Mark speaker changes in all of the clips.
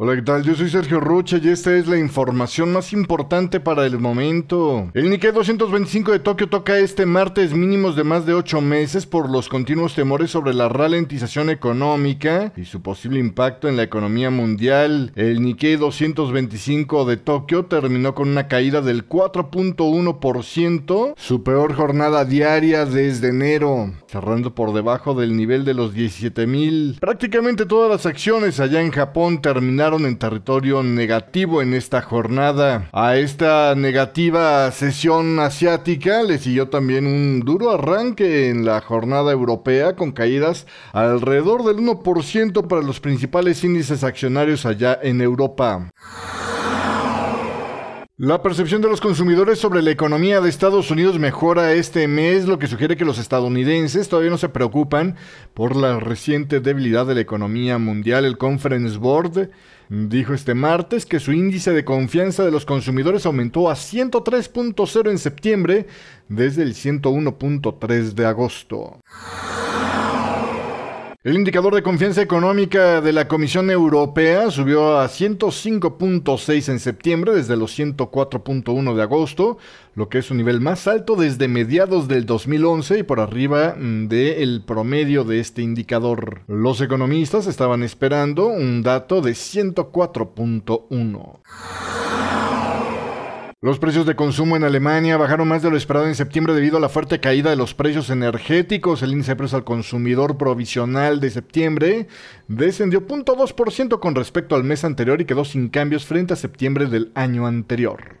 Speaker 1: Hola, ¿qué tal? Yo soy Sergio Rucha y esta es la información más importante para el momento. El Nikkei 225 de Tokio toca este martes mínimos de más de 8 meses por los continuos temores sobre la ralentización económica y su posible impacto en la economía mundial. El Nikkei 225 de Tokio terminó con una caída del 4.1%, su peor jornada diaria desde enero, cerrando por debajo del nivel de los 17.000. Prácticamente todas las acciones allá en Japón terminaron terminaron en territorio negativo en esta jornada. A esta negativa sesión asiática le siguió también un duro arranque en la jornada europea con caídas alrededor del 1% para los principales índices accionarios allá en Europa. La percepción de los consumidores sobre la economía de Estados Unidos mejora este mes, lo que sugiere que los estadounidenses todavía no se preocupan por la reciente debilidad de la economía mundial. El Conference Board dijo este martes que su índice de confianza de los consumidores aumentó a 103.0 en septiembre desde el 101.3 de agosto. El indicador de confianza económica de la Comisión Europea subió a 105.6 en septiembre desde los 104.1 de agosto, lo que es un nivel más alto desde mediados del 2011 y por arriba mm, del promedio de este indicador. Los economistas estaban esperando un dato de 104.1. Los precios de consumo en Alemania bajaron más de lo esperado en septiembre debido a la fuerte caída de los precios energéticos. El índice de precios al consumidor provisional de septiembre descendió 0.2% con respecto al mes anterior y quedó sin cambios frente a septiembre del año anterior.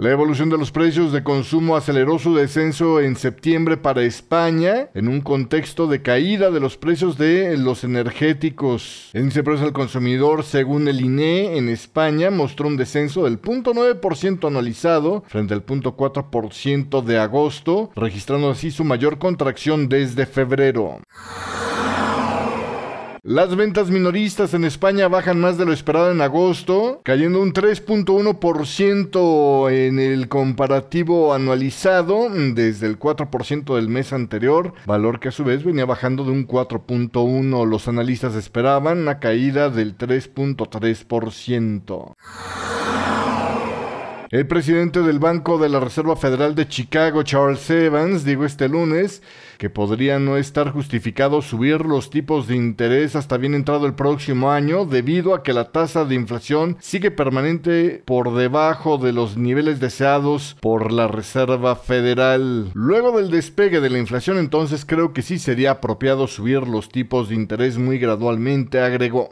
Speaker 1: La evolución de los precios de consumo aceleró su descenso en septiembre para España en un contexto de caída de los precios de los energéticos. El índice de precios al consumidor, según el INE, en España mostró un descenso del 0.9% anualizado frente al 0.4% de agosto, registrando así su mayor contracción desde febrero. Las ventas minoristas en España bajan más de lo esperado en agosto, cayendo un 3.1% en el comparativo anualizado desde el 4% del mes anterior, valor que a su vez venía bajando de un 4.1. Los analistas esperaban una caída del 3.3%. El presidente del Banco de la Reserva Federal de Chicago, Charles Evans, dijo este lunes que podría no estar justificado subir los tipos de interés hasta bien entrado el próximo año debido a que la tasa de inflación sigue permanente por debajo de los niveles deseados por la Reserva Federal. Luego del despegue de la inflación entonces creo que sí sería apropiado subir los tipos de interés muy gradualmente, agregó.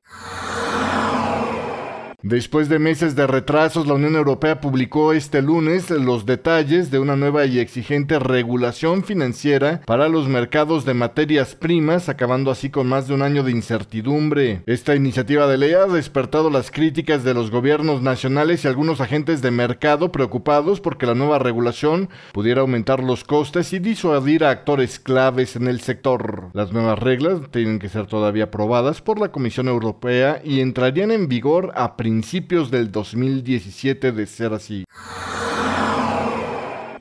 Speaker 1: Después de meses de retrasos, la Unión Europea publicó este lunes los detalles de una nueva y exigente regulación financiera para los mercados de materias primas, acabando así con más de un año de incertidumbre. Esta iniciativa de ley ha despertado las críticas de los gobiernos nacionales y algunos agentes de mercado preocupados porque la nueva regulación pudiera aumentar los costes y disuadir a actores claves en el sector. Las nuevas reglas tienen que ser todavía aprobadas por la Comisión Europea y entrarían en vigor a principios del 2017 de ser así.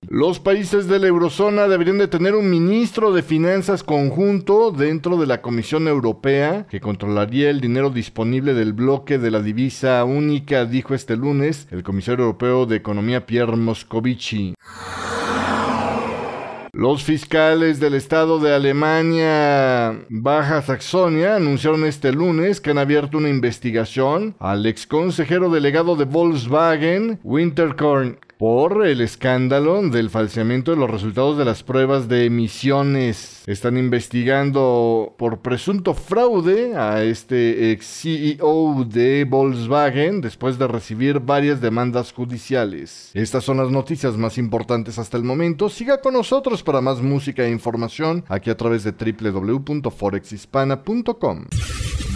Speaker 1: Los países de la eurozona deberían de tener un ministro de finanzas conjunto dentro de la Comisión Europea que controlaría el dinero disponible del bloque de la divisa única, dijo este lunes el comisario europeo de Economía Pierre Moscovici. Los fiscales del estado de Alemania Baja Saxonia anunciaron este lunes que han abierto una investigación al ex consejero delegado de Volkswagen, Winterkorn, por el escándalo del falseamiento de los resultados de las pruebas de emisiones. Están investigando por presunto fraude a este ex CEO de Volkswagen después de recibir varias demandas judiciales. Estas son las noticias más importantes hasta el momento. Siga con nosotros para más música e información aquí a través de www.forexhispana.com.